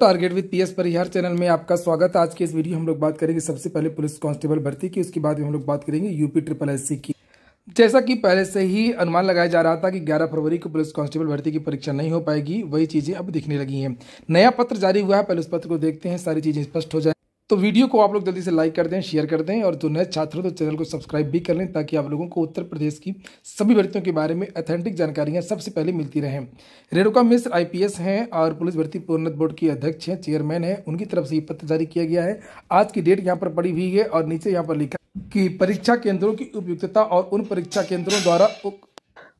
target with P S Parihar channel में आपका स्वागत आज के इस वीडियो हम लोग बात करेंगे सबसे पहले पुलिस कांस्टेबल भर्ती की उसके बाद हम लोग बात करेंगे यूपी ट्रिपल एस की जैसा कि पहले से ही अनुमान लगाया जा रहा था कि 11 फरवरी को पुलिस कांस्टेबल भर्ती की परीक्षा नहीं हो पाएगी वही चीज़ें अब दिखने लगी है नया पत्र जारी हुआ है पहले उस पत्र को देखते हैं सारी चीज़ें स्पष्ट हो जाए तो वीडियो को आप लोग जल्दी से लाइक कर दें शेयर कर दें और जो नए छात्र हो तो चैनल को सब्सक्राइब भी कर लें ताकि आप लोगों को उत्तर प्रदेश की सभी भर्तियों के बारे में अथेंटिक जानकारियां सबसे पहले मिलती रहें रेणुका मिश्र आईपीएस हैं और पुलिस भर्ती पूर्णत बोर्ड की अध्यक्ष हैं चेयरमैन हैं उनकी तरफ से ये पत्र जारी किया गया है आज की डेट यहाँ पर पड़ी हुई है और नीचे यहाँ पर लिखा कि परीक्षा केंद्रों की उपयुक्तता और उन परीक्षा केंद्रों द्वारा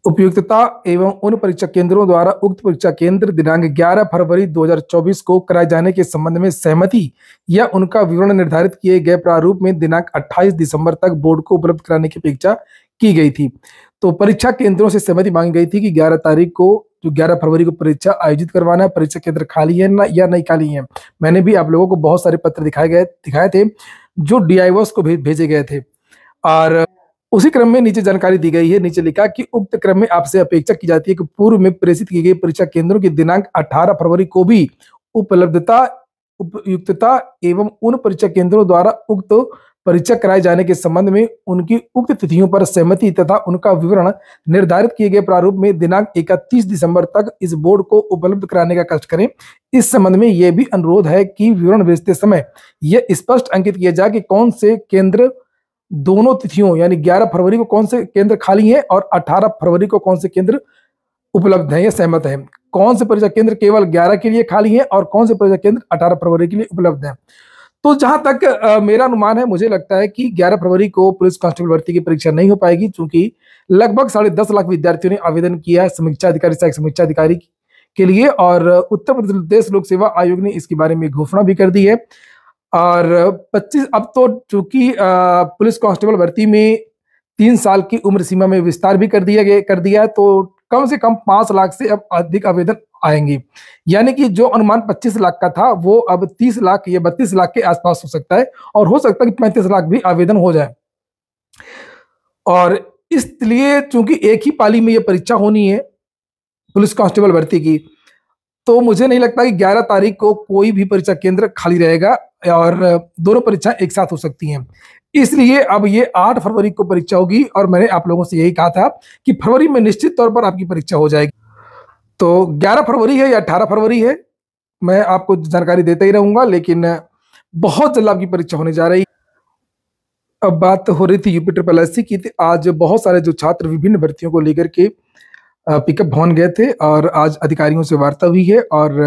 उपयुक्तता एवं उन परीक्षा केंद्रों द्वारा उक्त परीक्षा केंद्र दिनांक 11 फरवरी 2024 को कराए जाने के संबंध में सहमति या उनका विवरण निर्धारित किए गए प्रारूप में दिनांक 28 दिसंबर तक बोर्ड को उपलब्ध कराने की अपेक्षा की गई थी तो परीक्षा केंद्रों से सहमति मांगी गई थी कि 11 तारीख को जो 11 फरवरी को परीक्षा आयोजित करवाना है परीक्षा केंद्र खाली है ना या नहीं खाली है मैंने भी आप लोगों को बहुत सारे पत्र दिखाए गए दिखाए थे जो डी को भेजे गए थे और उसी क्रम में नीचे जानकारी दी गई है नीचे लिखा कि उक्त क्रम में आपसे अपेक्षा की जाती है कि पूर्व में प्रेषित की गई परीक्षा केंद्रों की दिनांक 18 फरवरी को भी उपलब्धता उपयुक्तता एवं उन परीक्षा केंद्रों द्वारा उक्त परीक्षा कराए जाने के संबंध में उनकी उक्त तिथियों पर सहमति तथा उनका विवरण निर्धारित किए गए प्रारूप में दिनांक 31 दिसंबर तक इस बोर्ड को उपलब्ध कराने का कष्ट करें इस संबंध में यह भी अनुरोध है कि विवरण भेजते समय यह स्पष्ट अंकित किया जाए कि कौन से केंद्र दोनों तिथियों यानी 11 फरवरी को कौन से केंद्र खाली हैं और 18 फरवरी को कौन से केंद्र उपलब्ध हैं या सहमत हैं कौन से परीक्षा केंद्र केवल 11 के लिए खाली हैं और कौन से परीक्षा केंद्र 18 फरवरी के लिए उपलब्ध हैं तो जहां तक आ, मेरा अनुमान है मुझे लगता है कि 11 फरवरी को पुलिस कांस्टेबल भर्ती की परीक्षा नहीं हो पाएगी चूंकि लगभग साढ़े दस लाख विद्यार्थियों ने आवेदन किया है समीक्षा अधिकारी सहायक समीक्षा अधिकारी के लिए और उत्तर प्रदेश लोक सेवा आयोग ने इसके बारे में घोषणा भी कर दी है और 25 अब तो चूंकि पुलिस कांस्टेबल भर्ती में तीन साल की उम्र सीमा में विस्तार भी कर दिया गया कर दिया है तो कम से कम पांच लाख से अब अधिक आवेदन आएंगे यानी कि जो अनुमान 25 लाख का था वो अब 30 लाख या बत्तीस लाख के आसपास हो सकता है और हो सकता है कि पैंतीस लाख भी आवेदन हो जाए और इसलिए चूंकि एक ही पाली में ये परीक्षा होनी है पुलिस कांस्टेबल भर्ती की तो मुझे नहीं लगता कि 11 तारीख को कोई भी परीक्षा केंद्र खाली रहेगा और दोनों परीक्षा एक साथ हो सकती हैं इसलिए अब ये आठ फरवरी को परीक्षा होगी और मैंने आप लोगों से यही कहा था कि फरवरी में निश्चित तौर पर आपकी परीक्षा हो जाएगी तो ग्यारह फरवरी है या अठारह फरवरी है मैं आपको जानकारी देता ही रहूंगा लेकिन बहुत जल्द आपकी परीक्षा होने जा रही अब बात हो रही थी यूपी ट्रिपल एस की तो आज बहुत सारे जो छात्र विभिन्न भर्तियों को लेकर के पिकअप भवन गए थे और आज अधिकारियों से वार्ता हुई है और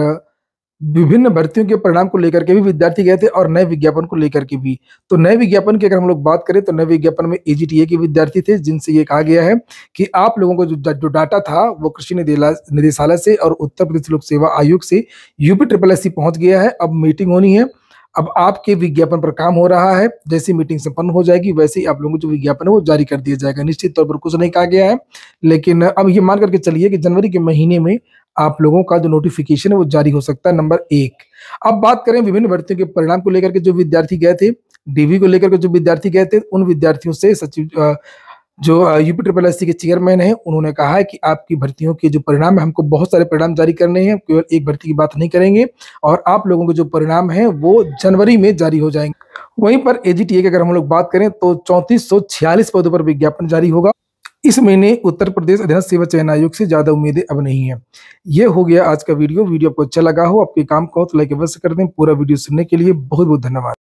विभिन्न भर्तियों के परिणाम को लेकर के भी विद्यार्थी गए थे और नए विज्ञापन को लेकर के भी तो नए विज्ञापन की अगर हम लोग बात करें तो नए विज्ञापन में एजीटीए के विद्यार्थी थे जिनसे ये कहा गया है कि आप लोगों को जो जो डाटा था वो कृषि निदेशालय से और उत्तर प्रदेश लोक सेवा आयोग से यूपी ट्रिपल एस पहुंच गया है अब मीटिंग होनी है अब आपके विज्ञापन पर काम हो रहा है जैसी मीटिंग संपन्न हो जाएगी वैसे ही आप लोगों को जो विज्ञापन है वो जारी कर दिया जाएगा निश्चित तौर पर कुछ नहीं कहा गया है लेकिन अब ये मान करके चलिए कि जनवरी के महीने में आप लोगों का जो नोटिफिकेशन है वो जारी हो सकता है नंबर एक अब बात करें विभिन्न भर्तियों के परिणाम को लेकर के जो विद्यार्थी गए थे डीवी को लेकर के जो विद्यार्थी गए थे उन विद्यार्थियों से सचिव जो यूपी ट्रिपल एस के चेयरमैन हैं उन्होंने कहा है कि आपकी भर्तियों के जो परिणाम है हमको बहुत सारे परिणाम जारी करने हैं केवल एक भर्ती की बात नहीं करेंगे और आप लोगों के जो परिणाम है वो जनवरी में जारी हो जाएंगे वहीं पर एजीटीए की अगर हम लोग बात करें तो चौंतीस पदों पर विज्ञापन जारी होगा इस महीने उत्तर प्रदेश अध्यक्ष सेवा चयन आयोग से ज्यादा उम्मीदें अब नहीं है ये हो गया आज का वीडियो वीडियो आपको अच्छा लगा हो आपके काम को तो लाइक अवश्य कर दें पूरा वीडियो सुनने के लिए बहुत बहुत धन्यवाद